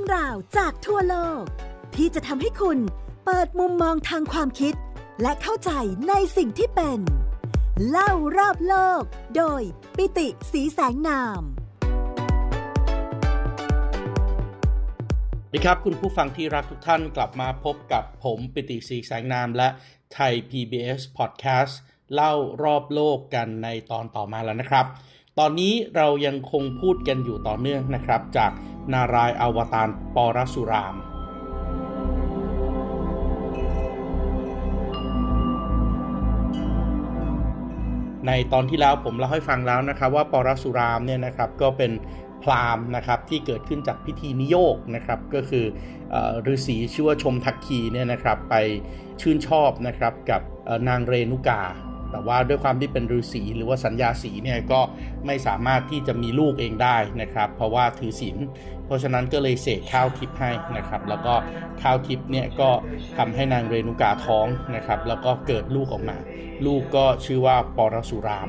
ื่องราวจากทั่วโลก ที่จะทำให้คุณเปิดมุมมองทางความคิดและเข้าใจในสิ่งที่เป็น เล่ารอบโลก โดยปิติสีแสงนาม ดีครับคุณผู้ฟังที่รักทุกท่านกลับมาพบกับผมปิติสีแสงนามและไทย PBS Podcast เล่ารอบโลกกันในตอนต่อมาแล้วนะครับตอนนี้เรายังคงพูดกันอยู่ต่อเนื่องนะครับจากนารายอวตารปรสุราม ในตอนที่แล้วผมเล่าให้ฟังแล้วนะครับว่าปรสุรามเนี่ยนะครับก็เป็นพรามนะครับที่เกิดขึ้นจากพิธีนิโยกนะครับก็คือฤาษีชื่อว่าชมทักคีเนี่ยนะครับไปชื่นชอบนะครับกับนางเรนุกาแต่ว่าด้วยความที่เป็นฤาษีหรือว่าสัญญาสีเนี่ยก็ไม่สามารถที่จะมีลูกเองได้นะครับ เพราะว่าถือศีลเพราะฉะนั้นก็เลยเสกข้าวทิพย์ให้นะครับ แล้วก็ข้าวทิพย์เนี่ยก็ทำให้นางเรนุกาท้องนะครับ แล้วก็เกิดลูกออกมา ลูกก็ชื่อว่าปรสุราม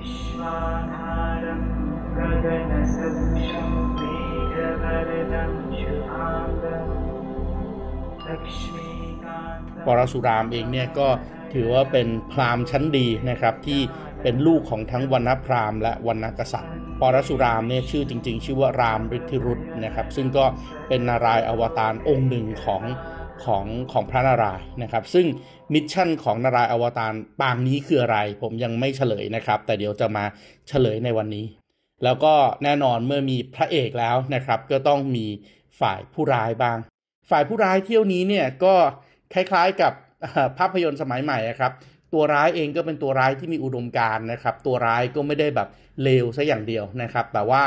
ปรสุรามเองเนี่ยก็ถือว่าเป็นพราหมณ์ชั้นดีนะครับที่เป็นลูกของทั้งวรรณพราหมณ์และวรรณกษัตริย์ ปรสุรามเนี่ยชื่อจริง ๆชื่อว่ารามฤทธิรุตนะครับซึ่งก็เป็นนารายอวตารองค์หนึ่งของของ ของพระนารายนะครับ ซึ่งมิชชั่นของนารายอวตารปางนี้คืออะไร ผมยังไม่เฉลยนะครับ แต่เดี๋ยวจะมาเฉลยในวันนี้ แล้วก็แน่นอนเมื่อมีพระเอกแล้วนะครับก็ต้องมีฝ่ายผู้ร้ายบ้าง ฝ่ายผู้ร้ายเที่ยวนี้เนี่ยก็คล้ายๆกับภาพยนตร์สมัยใหม่ครับ ตัวร้ายเองก็เป็นตัวร้ายที่มีอุดมการนะครับ ตัวร้ายก็ไม่ได้แบบเลวซะอย่างเดียวนะครับ แต่ว่า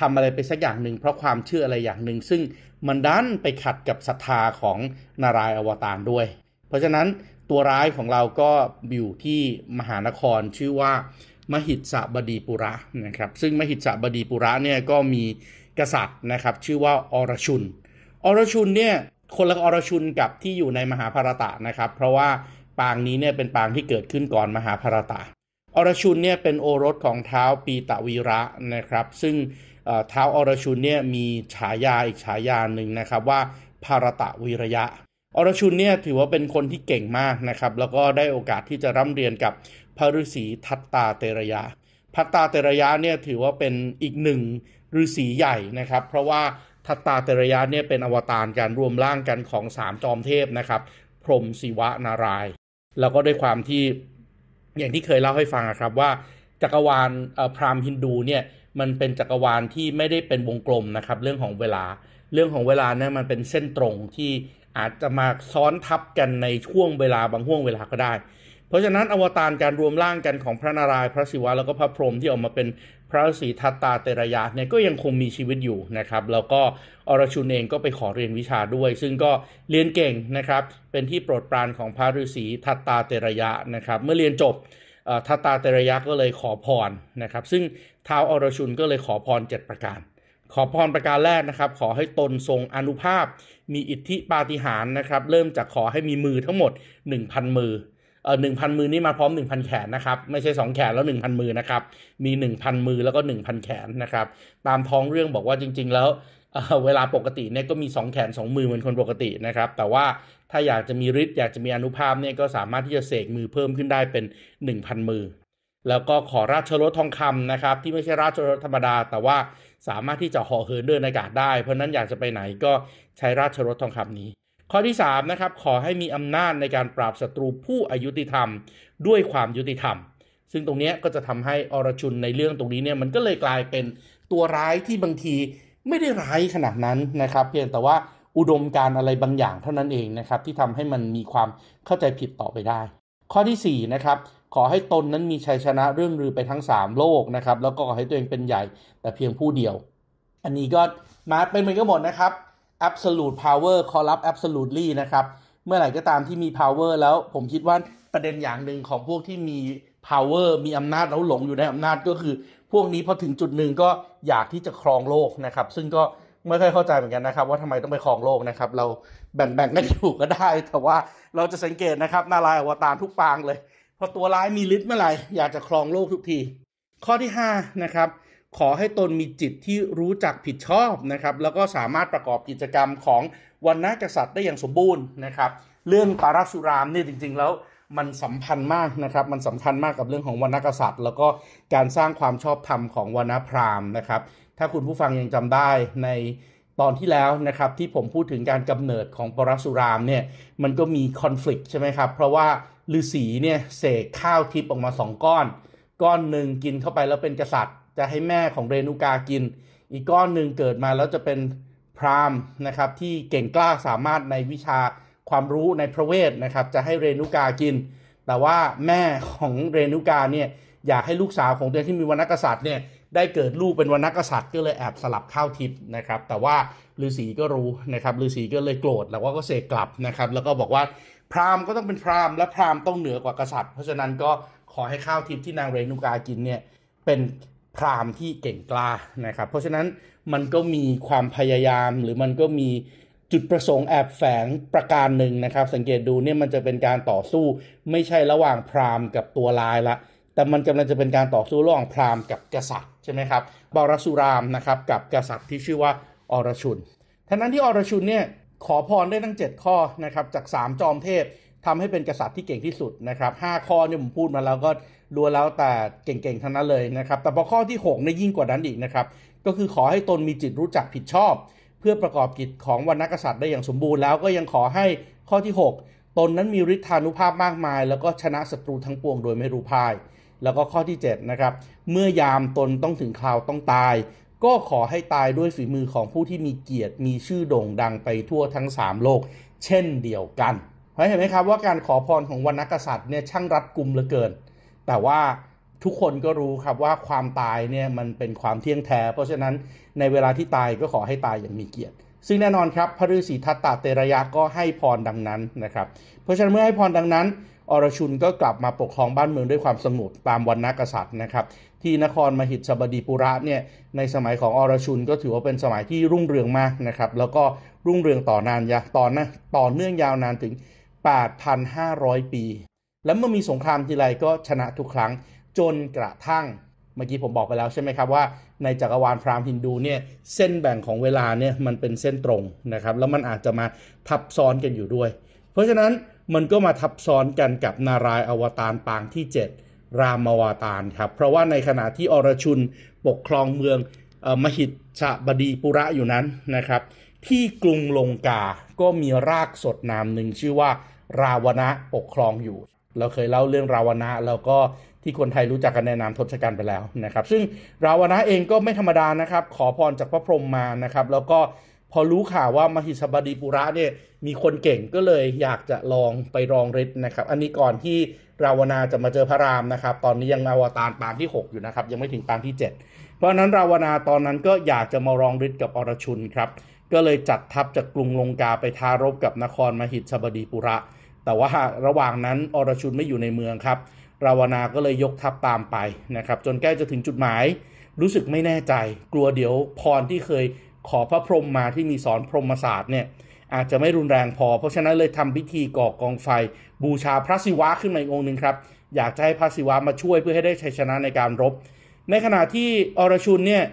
ทำอะไรไปสักอย่างหนึ่งเพราะความเชื่ออะไรอย่างหนึ่งซึ่งมันดันไปขัดกับศรัทธาของนารายอวตารด้วย เพราะฉะนั้นตัวร้ายของเราก็อยู่ที่มหานครชื่อว่ามหิตสบดีปุระนะครับซึ่งมหิตสบดีปุระเนี่ยก็มีกษัตริย์นะครับ ชื่อว่าอรชุน อรชุนเนี่ยคนละอรชุนกับที่อยู่ในมหาภารตะนะครับ เพราะว่าปางนี้เนี่ยเป็นปางที่เกิดขึ้นก่อนมหาภารตะ อรชุนเนี่ยเป็นโอรสของเท้าปีตะวีระนะครับ ซึ่งเท้าอรชุนเนี่ยมีฉายาอีกฉายาหนึ่งนะครับว่าภารตะวีระยะ อรชุนเนี่ยถือว่าเป็นคนที่เก่งมากนะครับ แล้วก็ได้โอกาสที่จะร่ำเรียนกับพระฤาษีทัตตาเตระยะทัตตาเตระยะเนี่ยถือว่าเป็นอีกหนึ่งฤาษีใหญ่นะครับ เพราะว่าทัตตาเตระยะเนี่ยเป็นอวตารการรวมร่างกันของสามจอมเทพนะครับ พรหมศิวะนารายแล้วก็ด้วยความที่อย่างที่เคยเล่าให้ฟังครับ ว่าจักรวาลพราหมณ์ฮินดูเนี่ยมันเป็นจักรวาลที่ไม่ได้เป็นวงกลมนะครับ เรื่องของเวลาเรื่องของเวลา เนี่ยมันเป็นเส้นตรงที่อาจจะมาซ้อนทับกันในช่วงเวลาบางห่วงเวลาก็ได้ เพราะฉะนั้นอวตารการรวมร่างกันของพระนารายณ์พระศิวะแล้วก็พระพรหมที่ออกมาเป็นพระศรีทัตตาเตระยะเนี่ยก็ยังคงมีชีวิตอยู่นะครับแล้วก็อรชุนเองก็ไปขอเรียนวิชาด้วย ซึ่งก็เรียนเก่งนะครับเป็นที่โปรดปรานของพระฤาษีทัตตาเตระยะนะครับเมื่อเรียนจบทัตตาเตระยะก็เลยขอพรนะครับซึ่งท้าวอรชุนก็เลยขอพร7ประการขอพรประการแรกนะครับ ขอให้ตนทรงอนุภาพ มีอิทธิปาฏิหาริย์นะครับเริ่มจากขอให้มีมือทั้งหมด 1,000 มือเอ่อหนึ่งพันมือนี่มาพร้อมหนึ่งพันแขนนะครับ ไม่ใช่สองแขนแล้วหนึ่งพันมือนะครับ มีหนึ่งพันมือ แล้วก็หนึ่งพันแขนนะครับ ตามท้องเรื่องบอกว่าจริงๆ แล้วเเวลาปกติเนี่ยก็มี 2 แขน 2 มือเหมือนคนปกตินะครับ แต่ว่าถ้าอยากจะมีฤทธิ์ อยากจะมีอนุภาพเนี่ยก็สามารถที่จะเสกมือเพิ่มขึ้นได้เป็น 1,000 มือ แล้วก็ขอราชรถทองคำนะครับ ที่ไม่ใช่ราชรถธรรมดา แต่ว่าสามารถที่จะห่อเหินเดินอากาศได้ เพราะนั้นอยากจะไปไหนก็ใช้ราชรถทองคำนี้ข้อที่3นะครับขอให้มีอำนาจในการปราบศัตรูผู้อายุติธรรมด้วยความยุติธรรม ซึ่งตรงนี้ก็จะทำให้อรชุนในเรื่องตรงนี้เนี่ยมันก็เลยกลายเป็นตัวร้ายที่บางทีไม่ได้ร้ายขนาดนั้นนะครับ เพียงแต่ว่าอุดมการอะไรบางอย่างเท่านั้นเองนะครับ ที่ทำให้มันมีความเข้าใจผิดต่อไปได้ ข้อที่4นะครับ ขอให้ตนนั้นมีชัยชนะเรื่องรือไปทั้ง3โลกนะครับ แล้วก็ขอให้ตัวเองเป็นใหญ่แต่เพียงผู้เดียว อันนี้ก็มาเป็นมอนก็หมดนะครับ absolute power corrupt absolutely นะครับ เมื่อไหร่ก็ตามที่มี power แล้วผมคิดว่าประเด็นอย่างหนึ่งของพวกที่มี power มีอำนาจแล้วหลงอยู่ในอำนาจก็คือพวกนี้พอถึงจุดหนึ่งก็อยากที่จะครองโลกนะครับ ซึ่งก็ไม่ค่อยเข้าใจเหมือนกันนะครับ ว่าทำไมต้องไปครองโลกนะครับ เราแบ่งๆกันอยู่ก็ได้ แต่ว่าเราจะสังเกตนะครับนารายอวตารทุกปางเลยพอตัวร้ายมีฤทธิ์เมื่อไหร่อยากจะครองโลกทุกที ข้อที่5นะครับขอให้ตนมีจิตที่รู้จักผิดชอบนะครับ แล้วก็สามารถประกอบกิจกรรมของวันนักษัตริย์ได้อย่างสมบูรณ์นะครับ เรื่องปารัสุรามเนี่ยจริงๆแล้วมันสัมพันธ์มากนะครับ มันสัมพันธ์มากกับเรื่องของวันนักษัตริย์แล้วก็การสร้างความชอบธรรมของวันณพรามนะครับ ถ้าคุณผู้ฟังยังจำได้ในตอนที่แล้วนะครับที่ผมพูดถึงการกำเนิดของปรัสุรามเนี่ยมันก็มีคอน FLICT ใช่ไหมครับเพราะว่าฤาษีเนี่ยเสกข้าวทิพย์ออกมา2ก้อน ก้อนหนึ่งกินเข้าไปแล้วเป็นกษัตริยจะให้แม่ของเรนูกากิน อีกก้อนหนึ่งเกิดมาแล้วจะเป็นพรามนะครับที่เก่งกล้าสามารถในวิชาความรู้ในพระเวทนะครับจะให้เรนูกากิน แต่ว่าแม่ของเรนูกาเนี่ยอยากให้ลูกสาวของตัวที่มีวรรณกษัตริย์เนี่ยได้เกิดลูกเป็นวรรณกษัตริย์ ก็เลยแอบสลับข้าวทิพย์นะครับแต่ว่าฤาษีก็รู้นะครับฤาษีก็เลยโกรธแล้วก็เสกกลับนะครับ แล้วก็บอกว่าพราหมณ์ก็ต้องเป็นพราหมณ์และพราหมณ์ต้องเหนือกว่ากษัตริย์ เพราะฉะนั้นก็ขอให้ข้าวทิพย์ที่นางเรนูกากินเนี่ยเป็นพราหมณ์ที่เก่งกล้านะครับ เพราะฉะนั้นมันก็มีความพยายามหรือมันก็มีจุดประสงค์แอบแฝงประการหนึ่งนะครับสังเกตดูเนี่ยมันจะเป็นการต่อสู้ไม่ใช่ระหว่างพราหมณ์กับตัวลายละ แต่มันกำลังจะเป็นการต่อสู้ระหว่างพราหมณ์กับกษัตริย์ใช่ไหมครับบารสุรามนะครับกับกษัตริย์ที่ชื่อว่าอรชุนทั้งนั้นที่อรชุนเนี่ยขอพรได้ทั้ง 7 ข้อนะครับจาก 3 จอมเทพ ทำให้เป็นกษัตริย์ที่เก่งที่สุดนะครับหข้อเนี่ยผมพูดมาแล้วก็ล้วนแล้วแต่เก่งๆ ทั้งนั้นเลยนะครับ แต่พอข้อที่6กนี่ยยิ่งกว่านั้นอีกนะครับ ก็คือขอให้ตนมีจิตรู้จักผิดชอบ เพื่อประกอบกิจของวรรณกษัตริย์ได้อย่างสมบูรณ์ แล้วก็ยังขอให้ข้อที่ 6 ตนนั้นมีฤทธานุภาพมากมาย แล้วก็ชนะศัตรูทั้งปวงโดยไม่รู้พ่ายแล้วก็ข้อที่7นะครับเมื่อยามตนต้องถึงคราวต้องตาย ก็ขอให้ตายด้วยฝีมือของผู้ที่มีเกียรติ มีชื่อโด่งดังไปทั่วทั้ง 3 โลก เช่นเดียวกันเห็นไหมครับว่าการขอพรของวรรณกษัตริย์เนี่ยช่างรัดกุมเหลือเกินแต่ว่าทุกคนก็รู้ครับ ว่าความตายเนี่ยมันเป็นความเที่ยงแท้เพราะฉะนั้นในเวลาที่ตายก็ขอให้ตายอย่างมีเกียรติ ซึ่งแน่นอนครับ พระฤาษีทัตตาเตระยะก็ให้พรดังนั้นนะครับ เพราะฉะนั้นเมื่อให้พรดังนั้น อรชุนก็กลับมาปกครองบ้านเมืองด้วยความสงบตามวรรณกษัตริย์นะครับ ที่นครมหิดสบดีปุระเนี่ยในสมัยของอรชุนก็ถือว่าเป็นสมัยที่รุ่งเรืองมากนะครับแล้วก็รุ่งเรืองต่อนานยาต่อนะต่อเนื่องยาวนานถึง 8,500 ปีแล้วเมื่อมีสงครามทีไรก็ชนะทุกครั้งจนกระทั่งเมื่อกี้ผมบอกไปแล้วใช่ไหมครับว่า ในจักรวาลพราหมณ์ฮินดูเนี่ยเส้นแบ่งของเวลาเนี่ยมันเป็นเส้นตรงนะครับแล้วมันอาจจะมาทับซ้อนกันอยู่ด้วย เพราะฉะนั้นมันก็มาทับซ้อนกันกับนารายอวตารปางที่ 7 รามาวาตารครับเพราะว่าในขณะที่อรชุนปกครองเมืองมหิตชบดีปุระอยู่นั้นนะครับที่กรุงลงกาก็มีรากสดนามหนึ่งชื่อว่าราวณะปกครองอยู่เราเคยเล่าเรื่องราวนะแล้วก็ที่คนไทยรู้จักกันในนามทศกัณฐ์ไปแล้วนะครับ ซึ่งราวนะเองก็ไม่ธรรมดานะครับขอพรจากพระพรหมมานะครับ แล้วก็พอรู้ข่าวว่ามหิสบดีปุระเนี่ยมีคนเก่งก็เลยอยากจะลองไปรองฤทธิ์นะครับ อันนี้ก่อนที่ราวนาจะมาเจอพระรามนะครับ ตอนนี้ยังอวตารปางที่ 6 อยู่นะครับยังไม่ถึงปางที่ 7 เพราะนั้นราวนาตอนนั้นก็อยากจะมารองฤทธิ์กับอรชุนครับก็เลยจัดทัพจากกรุงลงกาไปทารบกับนครมหิสบดีปุระแต่ว่าระหว่างนั้นอรชุนไม่อยู่ในเมืองครับ ราวนาก็เลยยกทัพตามไปนะครับ จนใกล้จะถึงจุดหมาย รู้สึกไม่แน่ใจกลัวเดี๋ยวพรที่เคยขอพระพรหมมาที่มีสอนพรหมศาสตร์เนี่ย อาจจะไม่รุนแรงพอ เพราะฉะนั้นเลยทำพิธีก่อกองไฟบูชาพระศิวะขึ้นมาอีกองค์หนึ่งครับ อยากจะให้พระศิวะมาช่วยเพื่อให้ได้ชัยชนะในการรบ ในขณะที่อรชุนเนี่ย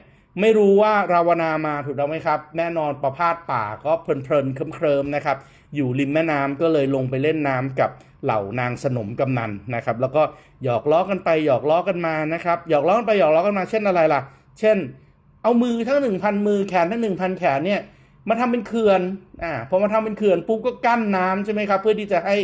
ไม่รู้ว่าราวนามาถูกต้องไหมครับแน่นอนประพาสป่าก็เพลินเพลินเคลิมมนะครับอยู่ริมแม่น้ำก็เลยลงไปเล่นน้ำกับเหล่านางสนมกำนันนะครับ แล้วก็หยอกล้อกันไปหยอกล้อกันมานะครับหยอกล้อกันไปหยอกล้อกันมา เช่นอะไรล่ะ เช่นเอามือทั้งหนึ่งพันมือแขนทั้งหนึ่งพันแขนเนี่ยมาทำเป็นเขื่อนอ่าพอมาทำเป็นเขื่อนปุ๊บก็กั้นน้ำใช่ไหมครับ เพื่อที่จะให้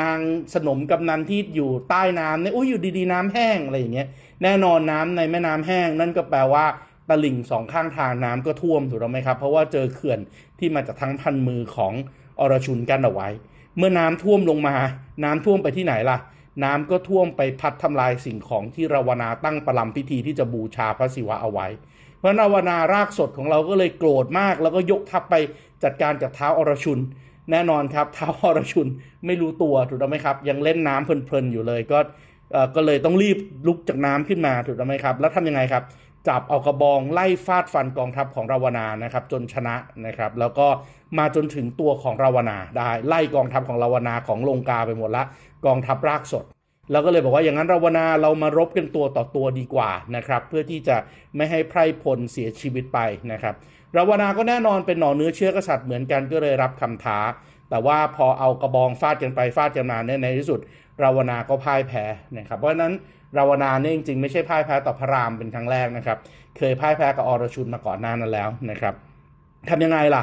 นางสนมกำนันที่อยู่ใต้น้ำเนี่ยโอ้ยอยู่ดีๆ น้ำแห้งอะไรอย่างเงี้ยแน่นอนน้ำในแม่น้ำแห้งนั่นก็แปลว่าตลิ่งสองข้างทางน้ำก็ท่วมถูกต้องไหมครับ เพราะว่าเจอเขื่อนที่มาจากทั้งพันมือของอรชุนกันเอาไว้ เมื่อน้ำท่วมลงมา น้ำท่วมไปที่ไหนล่ะน้ำก็ท่วมไปพัดทำลายสิ่งของที่ราวนาตั้งประลำพิธีที่จะบูชาพระศิวะเอาไว้ เพราะราวนารากสดของเราก็เลยโกรธมากแล้วก็ยกทัพไปจัดการกับเท้าอรชุน แน่นอนครับเท้าอรชุนไม่รู้ตัวถูกต้องไหมครับ ยังเล่นน้ำเพลินๆอยู่เลยก็ก็เลยต้องรีบลุกจากน้ำขึ้นมาถูกต้องไหมครับแล้วทำยังไงครับจับเอากระบองไล่ฟาดฟันกองทัพของราวนานะครับจนชนะนะครับแล้วก็มาจนถึงตัวของราวนาได้ ไล่กองทัพของราวนาของลงกาไปหมดละกองทัพรากสดเราก็เลยบอกว่าอย่างนั้นราวนาเรามารบกันตัวต่อตัวดีกว่านะครับเพื่อที่จะไม่ให้ไพร่พลเสียชีวิตไปนะครับราวนาก็แน่นอนเป็นหนอเนื้อเชื้อกษัตริย์เหมือนกันก็เลยรับคำท้าแต่ว่าพอเอากระบองฟาดกันไปฟาดกันมาในที่สุด ราวนาก็พ่ายแพ้นะครับเพราะฉะนั้นราวนาเนี่ยจริงๆไม่ใช่พ่ายแพ้ต่อพระรามเป็นครั้งแรกนะครับ เคยพ่ายแพ้กับอรชุนมาก่อนหน้านั้นแล้วนะครับทำยังไงล่ะ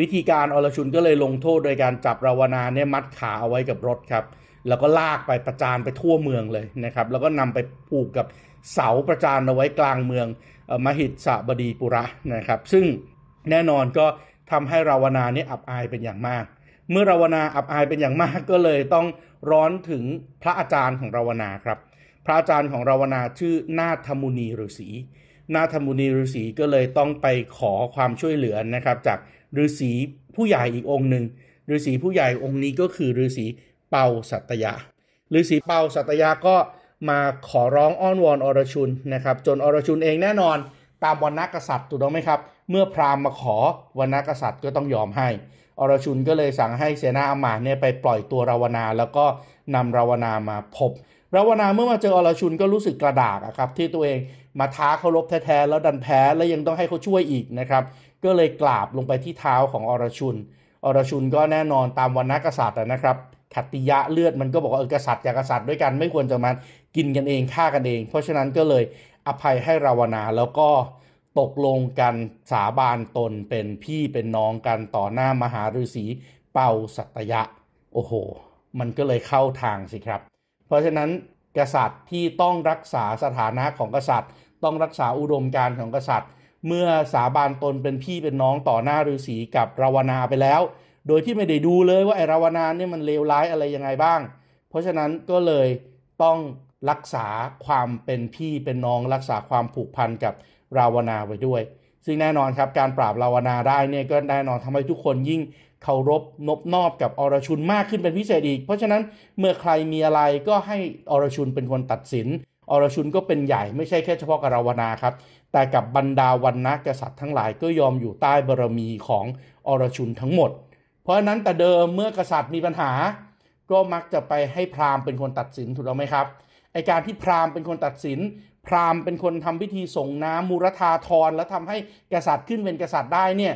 วิธีการอรชุนก็เลยลงโทษโดยการจับราวนาเนี่ยมัดขาเอาไว้กับรถครับ แล้วก็ลากไปประจานไปทั่วเมืองเลยนะครับ แล้วก็นำไปผูกกับเสาประจานเอาไว้กลางเมืองมหิตสบดีปุระนะครับ ซึ่งแน่นอนก็ทำให้ราวนาเนี่ยอับอายเป็นอย่างมาก เมื่อราวนาอับอายเป็นอย่างมากก็เลยต้องร้อนถึงพระอาจารย์ของราวนาครับพระอาจารย์ของเราวนา ชื่อนาธมุนีฤาษีนาธมุนีฤาษีก็เลยต้องไปขอความช่วยเหลือนะครับจากฤาษีผู้ใหญ่อีกองค์หนึ่งฤาษีผู้ใหญ่องค์นี้ก็คือฤาษีเปาสัตยาฤาษีเปาสัตยาก็มาขอร้องอ้อนวอนอรชุนนะครับ จนอรชุนเองแน่นอนตามวรรณกษัตริย์ถูกต้องไหมครับ เมื่อพราหมณ์มาขอวรรณกษัตริย์ก็ต้องยอมให้ อรชุนก็เลยสั่งให้เสนาอมาเนี่ยไปปล่อยตัวราวนาแล้วก็นำราวนามาพบรลวนาเมื่อมาเจอ อรชุนก็รู้สึกกระดากครับ ที่ตัวเองมาท้าเขารบแท้ๆแล้วดันแพ้แล้วยังต้องให้เขาช่วยอีกนะครับ ก็เลยกราบลงไปที่เท้าของอรชุนอรชุนก็แน่นอนตามวรรณกษัตริย์นะครับขัตติยะเลือดมันก็บอกว่าเออกษัตริย์ย่ากษัตริย์ด้วยกันไม่ควรจะมากินกันเองฆ่ากันเอง เพราะฉะนั้นก็เลยอภัยให้ราวนาแล้วก็ตกลงกันสาบานตนเป็นพี่เป็นน้องกันต่อหน้ามหาฤาษีเป่าสัตยะโอ้โห มันก็เลยเข้าทางสิครับเพราะฉะนั้นกษัตริย์ที่ต้องรักษาสถานะของกษัตริย์ ต้องรักษาอุดมการของกษัตริย์ เมื่อสาบานตนเป็นพี่เป็นน้องต่อหน้าฤาษีกับราวนาไปแล้ว โดยที่ไม่ได้ดูเลยว่าไอราวนาเนี่ยมันเลวร้ายอะไรยังไงบ้าง เพราะฉะนั้นก็เลยต้องรักษาความเป็นพี่เป็นน้อง รักษาความผูกพันกับราวนาไว้ด้วย ซึ่งแน่นอนครับการปราบราวนาได้เนี่ยก็แน่นอนทำให้ทุกคนยิ่งเคารพนบนอบกับอรชุนมากขึ้นเป็นพิเศษอีก เพราะฉะนั้นเมื่อใครมีอะไรก็ให้อรชุนเป็นคนตัดสิน อรชุนก็เป็นใหญ่ไม่ใช่แค่เฉพาะกราวนาครับแต่กับบรรดาวันนักกษัตริย์ทั้งหลายก็ยอมอยู่ใต้บารมีของอรชุนทั้งหมด เพราะฉะนั้นแต่เดิมเมื่อกษัตริย์มีปัญหา ก็มักจะไปให้พราหมณ์เป็นคนตัดสินถูกต้องไหมครับไอการที่พราหมณ์เป็นคนตัดสิน พราหมณ์เป็นคนทำพิธีส่งน้ำมูรธาทรแล้วทำให้กษัตริย์ขึ้นเป็นกษัตริย์ได้เนี่ย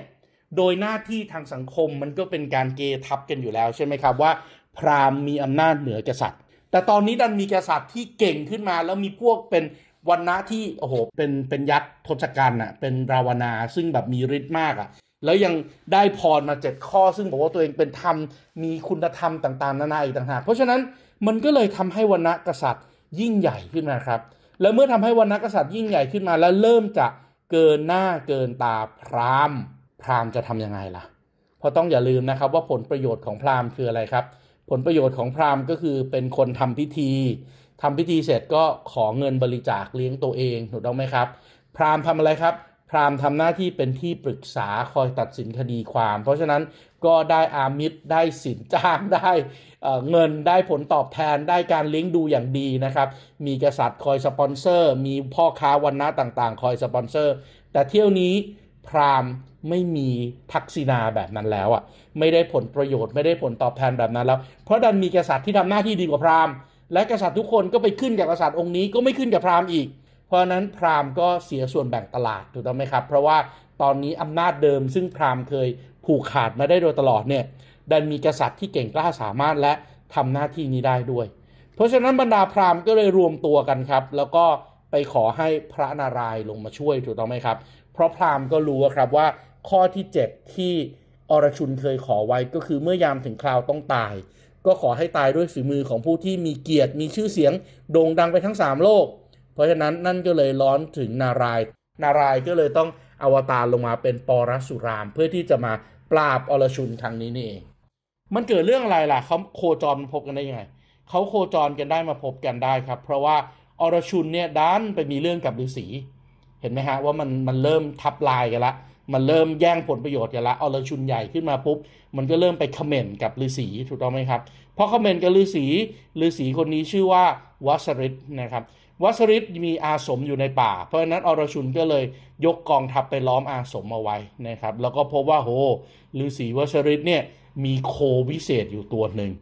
โดยหน้าที่ทางสังคมมันก็เป็นการเกทับกันอยู่แล้วใช่ไหมครับว่าพราหมณ์มีอำนาจเหนือกษัตริย์ แต่ตอนนี้ดันมีกษัตริย์ที่เก่งขึ้นมา แล้วมีพวกเป็นวันณะที่โอ้โหเป็นเป็นยักษ์ทศกัณฐ์อ่ะเป็นราวนา ซึ่งแบบมีฤทธิ์มากอ่ะแล้วยังได้พรมาเจ็ดข้อซึ่งบอกว่าตัวเองเป็นธรรมมีคุณธรรมต่างๆ นานาอีกต่างหากเพราะฉะนั้นมันก็เลยทำให้วันณะกษัตริย์ยิ่งใหญ่ขึ้นมาครับ แล้วเมื่อทำให้วันณะกษัตริย์ยิ่งใหญ่ขึ้นมาแล้วเริ่มจะเกินหน้าเกินตาพราหมณ์พราหมณ์จะทํำยังไงล่ะเพราะต้องอย่าลืมนะครับว่าผลประโยชน์ของพราหมณ์คืออะไรครับ ผลประโยชน์ของพราหมณ์ก็คือเป็นคน ทำพิธี ทำพิธีเสร็จก็ขอเงินบริจาคเลี้ยงตัวเอง ถูกต้องไหมครับ พราหมณ์ทำ อะไรครับ พราหมณ์ทำหน้าที่เป็นที่ปรึกษาคอยตัดสินคดีความ เพราะฉะนั้นก็ได้อามิตรได้สินจ้างได้เงินได้ผลตอบแทน ได้การเลี้ยงดูอย่างดีนะครับ มีกษัตริย์คอยสปอนเซอร์ มีพ่อค้าวันนะต่าง ๆ คอยสปอนเซอร์ แต่เที่ยวนี้พราหมณ์ไม่มีทักษิณาแบบนั้นแล้วอ่ะ ไม่ได้ผลประโยชน์ไม่ได้ผลตอบแทนแบบนั้นแล้วเพราะดันมีกษัตริย์ที่ทำหน้าที่ดีกว่าพราหมณ์และกษัตริย์ทุกคนก็ไปขึ้นกับกษัตริย์องค์นี้ก็ไม่ขึ้นกับพราหมณ์อีก เพราะนั้นพราหมณ์ก็เสียส่วนแบ่งตลาดถูกต้องไหมครับ เพราะว่าตอนนี้อำนาจเดิม ซึ่งพราหมณ์เคยผูกขาดมาได้โดยตลอดเนี่ย ดันมีกษัตริย์ที่เก่งกล้าสามารถและทำหน้าที่นี้ได้ด้วย เพราะฉะนั้นบรรดาพราหมณ์ก็เลยรวมตัวกันครับ แล้วก็ไปขอให้พระนารายณ์ลงมาช่วยถูกต้องไหมครับ เพราะพราหมณ์ก็รู้ครับว่าข้อ ที่ 7 ที่อรชุนเคยขอไว้ก็คือเมื่อยามถึงคราวต้องตาย ก็ขอให้ตายด้วยฝีมือของผู้ที่มีเกียรติ มีชื่อเสียงโด่งดังไปทั้ง 3 โลก เพราะฉะนั้น นั่นก็เลยร้อนถึงนาราย นารายก็เลยต้องอวตารลงมาเป็น ปรสุรามเพื่อที่จะมาปราบอรชุนครั้งนี้นี่เองมันเกิดเรื่องอะไรล่ะเขาโคจรพบกันได้ยังไงเขาโคจรกันได้มาพบกันได้ครับ เพราะว่าอรชุนเนี่ยด้านไปมีเรื่องกับฤาษีเห็นไหมฮะว่ามันมันเริ่มทับลายกันละมันเริ่มแย่งผลประโยชน์กันละเอาลชุนใหญ่ ขึ้นมาปุ๊บ มันก็เริ่มไปคอมเมนต์กับฤาษีถูกต้องไหมครับพอคอมเมนต์กับฤาษีฤาษีคนนี้ชื่อว่าวัสริตนะครับ วัสริตมีอาสมอยู่ในป่า เพราะฉะนั้น อรชุนก็เลยยกกองทัพไปล้อมอาสมเอาไว้นะครับ แล้วก็พบว่าโหฤาษีวัสริตเนี่ยมีโควิเศษอยู่ตัวหนึ่ง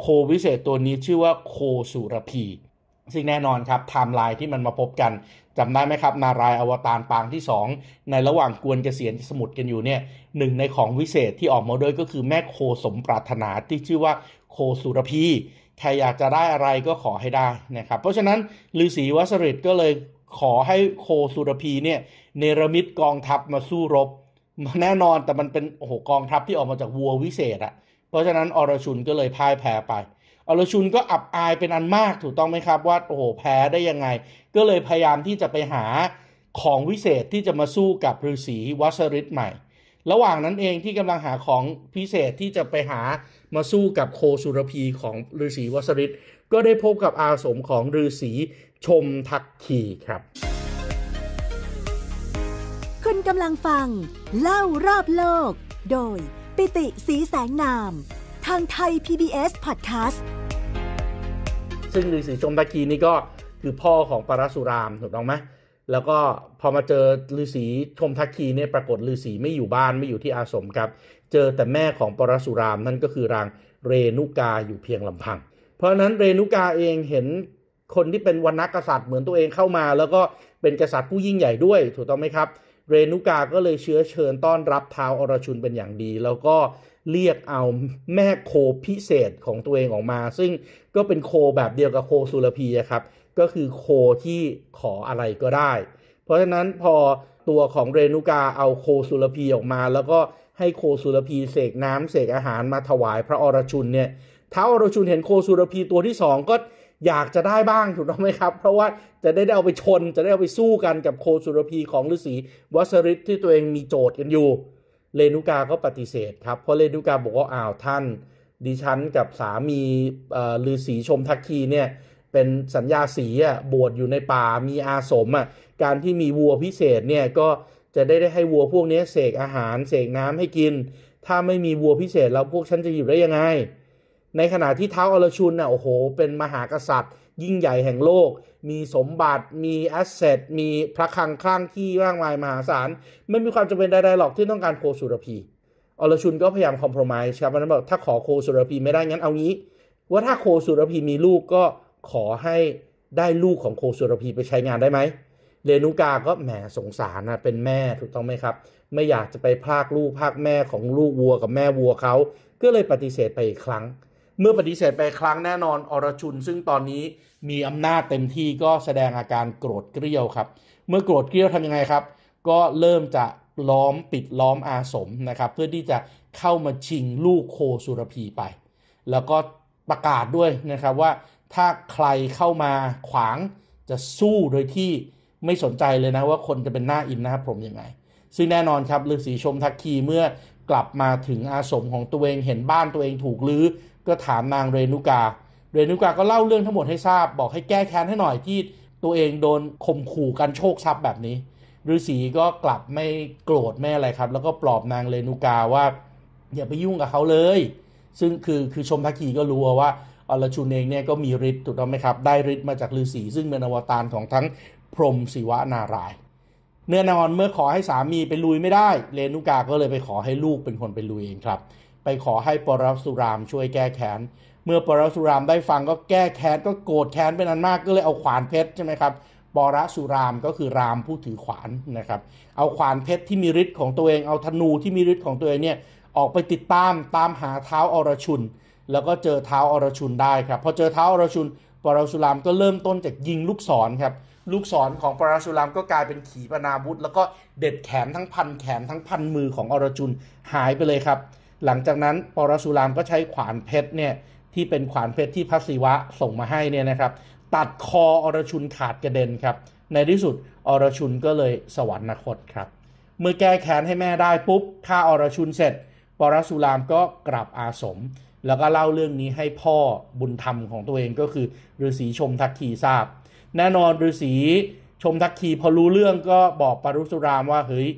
โควิเศษตัวนี้ชื่อว่าโคสุรพีซึ่งแน่นอนครับไทม์ไลน์ที่มันมาพบกันจำได้ไหมครับนารายอวตารปางที่ 2 ในระหว่างกวนเกษียณสมุดกันอยู่เนี่ยหนึ่งในของวิเศษที่ออกมาด้วยก็คือแม่โคสมปรารถนาที่ชื่อว่าโคสุรพี ใครอยากจะได้อะไรก็ขอให้ได้นะครับเพราะฉะนั้นฤาษีวสริตก็เลยขอให้โคสุรพี เนี่ยเนรมิตกองทัพมาสู้รบ แน่นอนแต่มันเป็นโอ้โหกองทัพที่ออกมาจากวัววิเศษอะเพราะฉะนั้นอรชุนก็เลยพ่ายแพ้ไปอรชุนก็อับอายเป็นอันมากถูกต้องไหมครับว่าโอ้โหแพ้ได้ยังไง ก็เลยพยายามที่จะไปหาของวิเศษที่จะมาสู้กับฤาษีวัชริตใหม่ ระหว่างนั้นเองที่กำลังหาของพิเศษที่จะไปหามาสู้กับโคสุรพีของฤาษีวัชริตก็ได้พบกับอาสมของฤาษีชมทักขีครับคุณกำลังฟังเล่ารอบโลกโดยปิติสีแสงนามทางไทย PBS Podcast ซึ่งฤาษีชมตะกีนี่ก็คือพ่อของปรสุรามถูกต้องไหมแล้วก็พอมาเจอฤาษีชมทักคีเนี่ยปรากฏฤาษีไม่อยู่บ้านไม่อยู่ที่อาสมครับ เจอแต่แม่ของปรสุรามนั่นก็คือรางเรนุกาอยู่เพียงลำพัง เพราะฉะนั้นเรนุกาเองเห็นคนที่เป็นวรรณกษัตริย์เหมือนตัวเองเข้ามา แล้วก็เป็นกษัตริย์ผู้ยิ่งใหญ่ด้วย ถูกต้องไหมครับ เรนุกาก็เลยเชื้อเชิญต้อนรับท้าวอรชุนเป็นอย่างดี แล้วก็เรียกเอาแม่โคพิเศษของตัวเองออกมา ซึ่งก็เป็นโคแบบเดียวกับโคสุรพีครับ ก็คือโคที่ขออะไรก็ได้เพราะฉะนั้นพอตัวของเรนุกาเอาโคสุรพีออกมา แล้วก็ให้โคสุรพีเสกน้ำเสกอาหารมาถวายพระอรชุนเนี่ยท้าวอรชุนเห็นโคสุรพีตัวที่สองก็อยากจะได้บ้างถูกต้องไหมครับ เพราะว่าจะได้เอาไปชน จะได้เอาไปสู้กันกับโคสุรพีของฤาษีวัสริตที่ตัวเองมีโจทย์กันอยู่เรนุกาก็ปฏิเสธครับ เพราะเรนุกาบอกว่าอ้าวท่าน ดิฉันกับสามีฤาษีชมทักคีเนี่ยเป็นสัญญาสีอ่ะ บวชอยู่ในป่ามีอาสมอ่ะการที่มีวัวพิเศษเนี่ยก็จะได้ได้ให้วัวพวกนี้เสกอาหารเสกน้ำให้กิน ถ้าไม่มีวัวพิเศษ แล้วพวกฉันจะอยู่ได้ยังไง ในขณะที่เท้าอรชุนน่ะโอ้โห เป็นมหากษัตริย์ยิ่งใหญ่แห่งโลก มีสมบัติ มีแอสเซท มีพระคลังข้างที่มากมายมหาศาลไม่มีความจำเป็นใดๆหรอกที่ต้องการโคสุรพีอรชุนก็พยายามคอมเพลมไพร์ครับมันบอกถ้าขอโคสุรพีไม่ได้งั้นเอางี้ว่าถ้าโคสุรพีมีลูกก็ขอให้ได้ลูกของโคสุรพีไปใช้งานได้ไหม เรนุกาก็แหมสงสารนะเป็นแม่ถูกต้องไหมครับ ไม่อยากจะไปพากลูกพากแม่ของลูกวัวกับแม่วัวเขา ก็เลยปฏิเสธไปอีกครั้งเมื่อปฏิเสธไปครั้งแน่นอนอรชุน ซึ่งตอนนี้มีอำนาจเต็มที่ก็แสดงอาการโกรธเกรี้ยวครับ เมื่อโกรธเกรี้ยวทำยังไงครับ ก็เริ่มจะล้อมปิดล้อมอาสมนะครับ เพื่อที่จะเข้ามาชิงลูกโคสุรพีไป แล้วก็ประกาศด้วยนะครับว่า ถ้าใครเข้ามาขวางจะสู้โดยที่ไม่สนใจเลยนะว่าคนจะเป็นหน้าอินหน้าพรมยังไง ซึ่งแน่นอนครับฤาษีชมทักคีเมื่อกลับมาถึงอาสมของตัวเองเห็นบ้านตัวเองถูกลื้อก็ถามนางเรนุกา เรนุกาก็เล่าเรื่องทั้งหมดให้ทราบบอกให้แก้แค้นให้หน่อยที่ตัวเองโดนข่มขู่กันโชคทรัพย์แบบนี้ ฤาษีก็กลับไม่โกรธไม่อะไรครับ แล้วก็ปลอบนางเรนุกาว่าอย่าไปยุ่งกับเขาเลย ซึ่งคือคือชมพักีก็รู้ว่าอรชุนเองเนี่ยก็มีฤทธิ์ถูกต้องไหมครับ ได้ฤทธิ์มาจากฤาษีซึ่งเป็นอวตารของทั้งพรหมศิวะนารายเนื่อนอนเมื่อขอให้สามีไปลุยไม่ได้เรนุกาก็เลยไปขอให้ลูกเป็นคนไปลุยเองครับไปขอให้ปรสุรามช่วยแก้แค้นเมื่อปรสุรามได้ฟังก็แก้แค้นก็โกรธแค้นเป็นอันมากก็เลยเอาขวานเพชรใช่ไหมครับ ปรสุรามก็คือรามผู้ถือขวานนะครับ เอาขวานเพชรที่มีฤทธิ์ของตัวเองเอาธนูที่มีฤทธิ์ของตัวเองเนี่ยออกไปติดตามตามหาเท้าอรชุน แล้วก็เจอเท้าอรชุนได้ครับ พอเจอเท้าอรชุน ปรสุรามก็เริ่มต้นจากยิงลูกศรครับลูกศรของปรสุรามก็กลายเป็นขีปนาวุธแล้วก็เด็ดแขนทั้งพันแขนทั้งพันมือของอรชุนหายไปเลยครับหลังจากนั้นปรสุรามก็ใช้ขวานเพชรเนี่ยที่เป็นขวานเพชรที่พระศิวะส่งมาให้เนี่ยนะครับ ตัดคออรชุนขาดกระเด็นครับ ในที่สุดอรชุนก็เลยสวรรคตครับ เมื่อแก้แค้นให้แม่ได้ปุ๊บฆ่าอรชุนเสร็จปรสุรามก็กลับอาสม แล้วก็เล่าเรื่องนี้ให้พ่อบุญธรรมของตัวเองก็คือฤาษีชมทักคีทราบ แน่นอนฤาษีชมทักคีพอรู้เรื่องก็บอกปรสุรามว่าเฮ้ย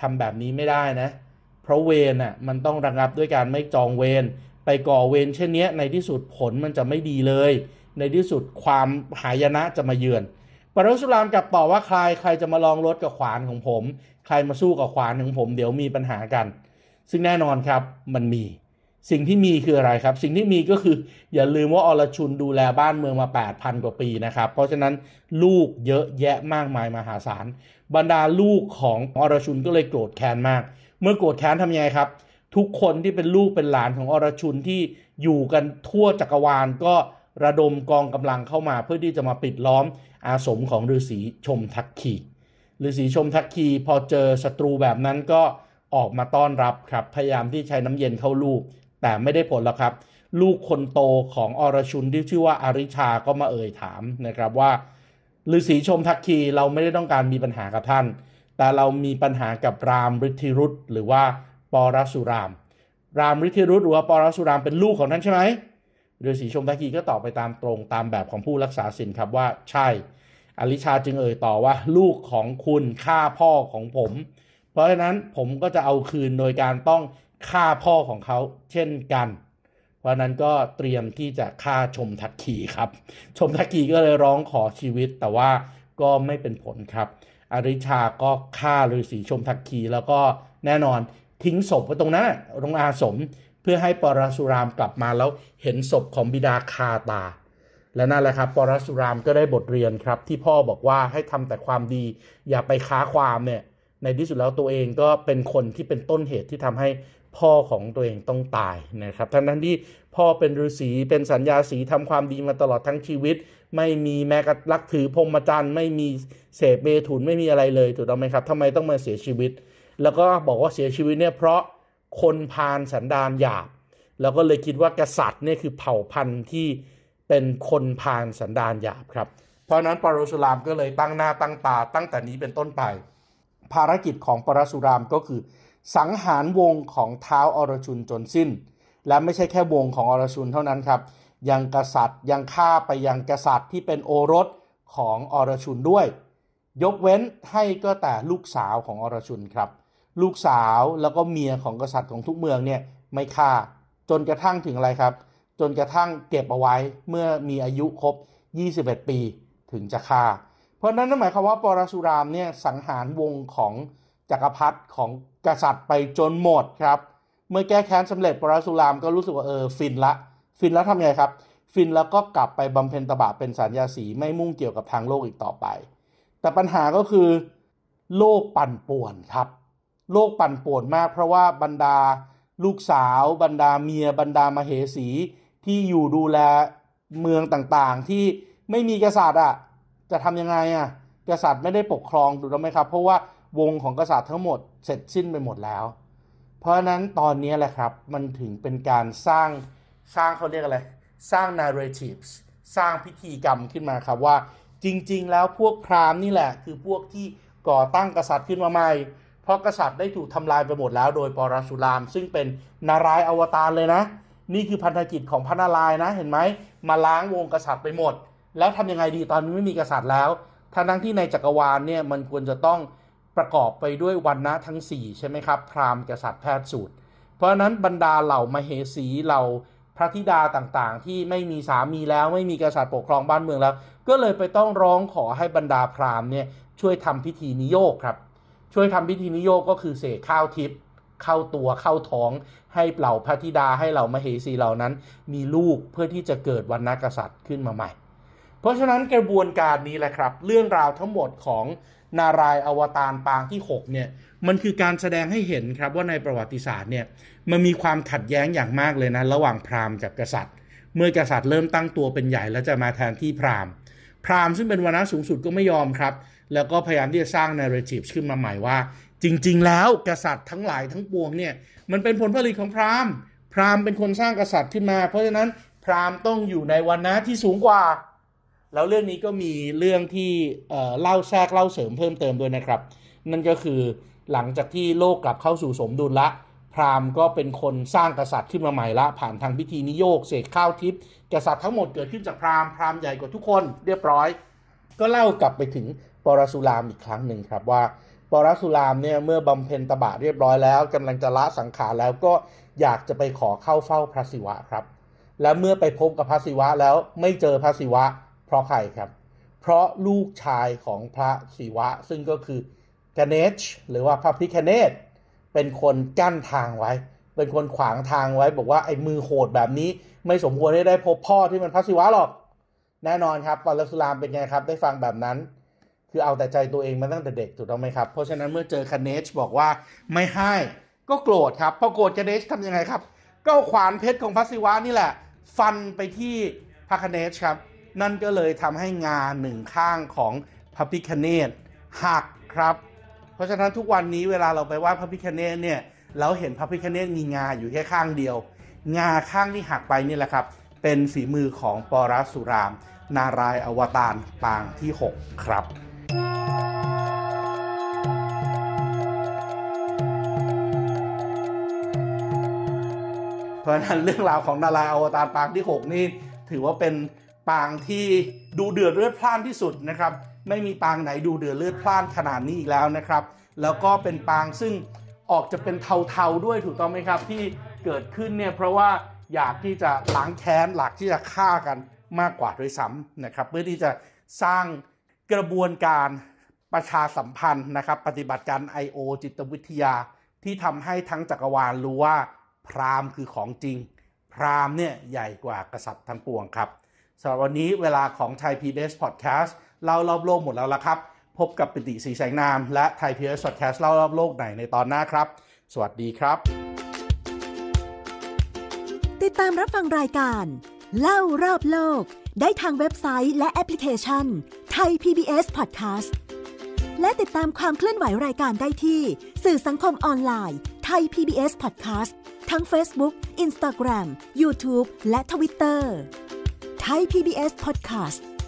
ทำแบบนี้ไม่ได้นะเเพราะเวรน่ะมันต้องระงับด้วยการไม่จองเวรไปก่อเวรเช่นนี้ในที่สุดผลมันจะไม่ดีเลย ในที่สุดความหายนะจะมาเยือน ปรุสุรามกลับตอบว่าใครใครจะมาลองรถกับขวานของผม ใครมาสู้กับขวานของผมเดี๋ยวมีปัญหากัน ซึ่งแน่นอนครับมันมีสิ่งที่มีคืออะไรครับ สิ่งที่มีก็คืออย่าลืมว่าอรชุนดูแลบ้านเมืองมา 8,000กว่าปีนะครับเพราะฉะนั้นลูกเยอะแยะมากมายมหาศาลบรรดาลูกของอรชุนก็เลยโกรธแค้นมากเมื่อโกรธแค้นทำยังไงครับ ทุกคนที่เป็นลูกเป็นหลานของอรชุนที่อยู่กันทั่วจักรวาล ก็ระดมกองกำลังเข้ามา เพื่อที่จะมาปิดล้อมอาสมของฤาษีชมทักขีฤาษีชมทักขี พอเจอศัตรูแบบนั้นก็ออกมาต้อนรับครับ พยายามที่ใช้น้ำเย็นเข้าลูกแต่ไม่ได้ผลแล้วครับ ลูกคนโตของอรชุนที่ชื่อว่าอาริชาก็มาเอ่ยถามนะครับว่าฤาษีชมทักขีเราไม่ได้ต้องการมีปัญหากับท่านแต่เรามีปัญหากับรามฤทธิรุธหรือว่าปรสุราม รามฤทธิรุธหรือว่าปรสุรามเป็นลูกของท่านใช่ไหมฤาษีชมตะกีก็ตอบไปตามตรงตามแบบของผู้รักษาศีลครับว่าใช่ อลิชาจึงเอ่ยต่อว่าลูกของคุณฆ่าพ่อของผม เพราะฉะนั้นผมก็จะเอาคืนโดยการต้องฆ่าพ่อของเขาเช่นกัน เพราะนั้นก็เตรียมที่จะฆ่าชมทักขีครับ ชมทักขีก็เลยร้องขอชีวิต แต่ว่าก็ไม่เป็นผลครับอริชาก็ฆ่าฤาษีชมทักคีแล้วก็แน่นอนทิ้งศพไว้ตรงนั้นตรงอาสมเพื่อให้ปรสุรามกลับมาแล้วเห็นศพของบิดาคาตา และนั่นแหละครับปรสุรามก็ได้บทเรียนครับ ที่พ่อบอกว่าให้ทำแต่ความดี อย่าไปค้าความเนี่ยในที่สุดแล้วตัวเองก็เป็นคนที่เป็นต้นเหตุที่ทำให้พ่อของตัวเองต้องตายนะครับทั้งนั้นที่พ่อเป็นฤาษีเป็นสัญญาสีทำความดีมาตลอดทั้งชีวิตไม่มีแม้กระทั่งถือพรมจันทร์ไม่มีเสพเมถุนไม่มีอะไรเลยถูกต้องไหมครับทำไมต้องมาเสียชีวิต แล้วก็บอกว่าเสียชีวิตเนี่ย เพราะคนพานสันดานหยาบ แล้วก็เลยคิดว่ากษัตริย์เนี่ยคือเผ่าพันธุ์ที่เป็นคนพานสันดานหยาบครับ เพราะนั้นปารสุรามก็เลยตั้งหน้าตั้งตาตั้งแต่นี้เป็นต้นไป ภารกิจของปารสุรามก็คือ สังหารวงของเท้าอรชุนจนสิ้น และไม่ใช่แค่วงของอรชุนเท่านั้นครับยังกษัตริย์ยังฆ่าไปยังกษัตริย์ที่เป็นโอรสของอรชุนด้วย ยกเว้นให้ก็แต่ลูกสาวของอรชุนครับ ลูกสาวแล้วก็เมียของกษัตริย์ของทุกเมืองเนี่ยไม่ฆ่าจนกระทั่งถึงอะไรครับ จนกระทั่งเก็บเอาไว้เมื่อมีอายุครบ 21 ปีถึงจะฆ่า เพราะนั้นนั่นหมายความว่าปรสุรามเนี่ยสังหารวงของจักรพรรดิของกษัตริย์ไปจนหมดครับเมื่อแก้แค้นสำเร็จปรสุรามก็รู้สึกว่าเออฟินละฟินแล้วทำไงครับ ฟินแล้วก็กลับไปบำเพ็ญตบะเป็นสัญญาสี ไม่มุ่งเกี่ยวกับทางโลกอีกต่อไป แต่ปัญหาก็คือ โลกปั่นป่วนครับ โลกปั่นป่วนมากเพราะว่าบรรดาลูกสาว บรรดาเมียบรรดามาเหสี ที่อยู่ดูแลเมืองต่างๆ ที่ไม่มีกษัตริย์อ่ะจะทำยังไงอ่ะกษัตริย์ไม่ได้ปกครองถูกต้องไหมครับ เพราะว่าวงของกษัตริย์ทั้งหมด เสร็จสิ้นไปหมดแล้ว เพราะนั้นตอนนี้แหละครับมันถึงเป็นการสร้างสร้างเขาเรียกอะไร สร้าง narratives สร้างพิธีกรรมขึ้นมาครับว่า จริงๆ แล้วพวกพราหมณ์นี่แหละ คือพวกที่ก่อตั้งกษัตริย์ขึ้นมาใหม่ เพราะกษัตริย์ได้ถูกทำลายไปหมดแล้วโดยปรสุรามซึ่งเป็นนารายอวตารเลยนะ นี่คือพันธกิจของพระนารายนะ เห็นไหม มาล้างวงกษัตริย์ไปหมด แล้วทำยังไงดีตอนนี้ไม่มีกษัตริย์แล้วทั้งทังที่ในจักรวาลเนี่ยมันควรจะต้องประกอบไปด้วยวันนะทั้ง4ใช่ไหมครับพราหมณ์กษัตริย์แพทย์สูตรเพราะนั้นบรรดาเหล่ามเหสีเหล่าพระธิดาต่างๆที่ไม่มีสามีแล้วไม่มีกษัตริย์ปกครองบ้านเมืองแล้ว ก็เลยไปต้องร้องขอให้บรรดาพราหมณ์เนี่ย ช่วยทำพิธีนิโยกครับ ช่วยทำพิธีนิโยกก็คือเสกข้าวทิพย์เข้าตัวเข้าท้อง ให้เหล่าพระธิดาให้เหล่ามเหสีเหล่านั้นมีลูกเพื่อที่จะเกิดวรรณกษัตริย์ขึ้นมาใหม่ เพราะฉะนั้นกระบวนการนี้แหละครับ เรื่องราวทั้งหมดของนารายอวตารปางที่6เนี่ยมันคือการแสดงให้เห็นครับว่าในประวัติศาสตร์เนี่ยมันมีความขัดแย้งอย่างมากเลยนะระหว่างพราหมณ์กับกษัตริย์ เมื่อกษัตริย์เริ่มตั้งตัวเป็นใหญ่แล้วจะมาแทนที่พราหมณ์พราหมณ์ซึ่งเป็นวรรณะสูงสุดก็ไม่ยอมครับ แล้วก็พยายามที่จะสร้างนาร์ทีฟขึ้นมาใหม่ว่า จริงๆแล้วกษัตริย์ทั้งหลายทั้งปวงเนี่ย มันเป็นผลผลิตของพราหมณ์พราหมณ์เป็นคนสร้างกษัตริย์ขึ้นมา เพราะฉะนั้น พราหมณ์ต้องอยู่ในวรรณะที่สูงกว่า แล้วเรื่องนี้ก็มีเรื่องที่เล่าแทรกเล่าเสริมเพิ่มเติมด้วยนะครับนั่นก็คือหลังจากที่โลกกลับเข้าสู่สมดุลละ พราหมณ์ก็เป็นคนสร้างกษัตริย์ขึ้นมาใหม่ละ ผ่านทางพิธีนิโยกเศกข้าวทิพย์กษัตริย์ทั้งหมดเกิดขึ้นจากพราหมณ์พราหมณ์ใหญ่กว่าทุกคนเรียบร้อย ก็เล่ากลับไปถึงปรสุรามอีกครั้งหนึ่งครับว่า ปรสุรามเนี่ยเมื่อบำเพ็ญตบะเรียบร้อยแล้ว กำลังจะละสังขารแล้วก็อยากจะไปขอเข้าเฝ้าพระศิวะครับและเมื่อไปพบกับพระศิวะแล้วไม่เจอพระศิวะเพราะใครครับ เพราะลูกชายของพระศิวะ ซึ่งก็คือกเนชหรือว่าพระพิคเนตเป็นคนกั้นทางไว้ เป็นคนขวางทางไว้บอกว่าไอ้มือโหดแบบนี้ไม่สมควรที่ได้พบพ่อ ที่มันพระศิวะหรอก แน่นอนครับปลสุรามเป็นไงครับ ได้ฟังแบบนั้น คือเอาแต่ใจตัวเองมาตั้งแต่เด็กถูกต้องไหมครับ เพราะฉะนั้นเมื่อเจอคเนชบอกว่าไม่ให้ก็โกรธครับพอโกรธกเนชทำยังไงครับ ก็ขวานเพชรของพระศิวะนี่แหละ ฟันไปที่พระคเนชครับ นั่นก็เลยทำให้งานหนึ่งข้างของพระพิคเนตหักครับเพราะฉะนั้นทุกวันนี้เวลาเราไปไหว้พระพิคเนศเนี่ยเราเห็นพระพิคเนศมีงาอยู่แค่ข้างเดียว งาข้างที่หักไปนี่แหละครับ เป็นฝีมือของปรสุราม นารายอวตารปางที่ 6 ครับ เพราะนั้นเรื่องราวของนารายอวตารปางที่ 6 นี่ ถือว่าเป็นปางที่ดูเดือดเลือดพล่านที่สุดนะครับไม่มีปางไหนดูเดือดเลือดพล่านขนาดนี้อีกแล้วนะครับ แล้วก็เป็นปางซึ่งออกจะเป็นเทาๆด้วยถูกต้องไหมครับ ที่เกิดขึ้นเนี่ยเพราะว่าอยากที่จะล้างแค้นหลักที่จะฆ่ากันมากกว่าด้วยซ้ำนะครับ เพื่อที่จะสร้างกระบวนการประชาสัมพันธ์นะครับ ปฏิบัติการ I.O. จิตวิทยาที่ทำให้ทั้งจักรวาลรู้ว่าพราหมณ์คือของจริง พราหมณ์เนี่ยใหญ่กว่ากษัตริย์ทั้งปวงครับสำหรับวันนี้เวลาของไทยพีบีเอสพอดแคสเล่ารอบโลกหมดแล้วละครับ พบกับปิติสีแสงนามและไทยพีเอสพอดแคสต์เล่ารอบโลกใหนในตอนหน้าครับ สวัสดีครับ ติดตามรับฟังรายการ เล่ารอบโลก ได้ทางเว็บไซต์และแอปพลิเคชันไทย PBS Podcast และติดตามความเคลื่อนไหวรายการได้ที่สื่อสังคมออนไลน์ไทย PBS Podcast ทั้ง Facebook Instagram YouTube และ Twitter ไทย PBS Podcast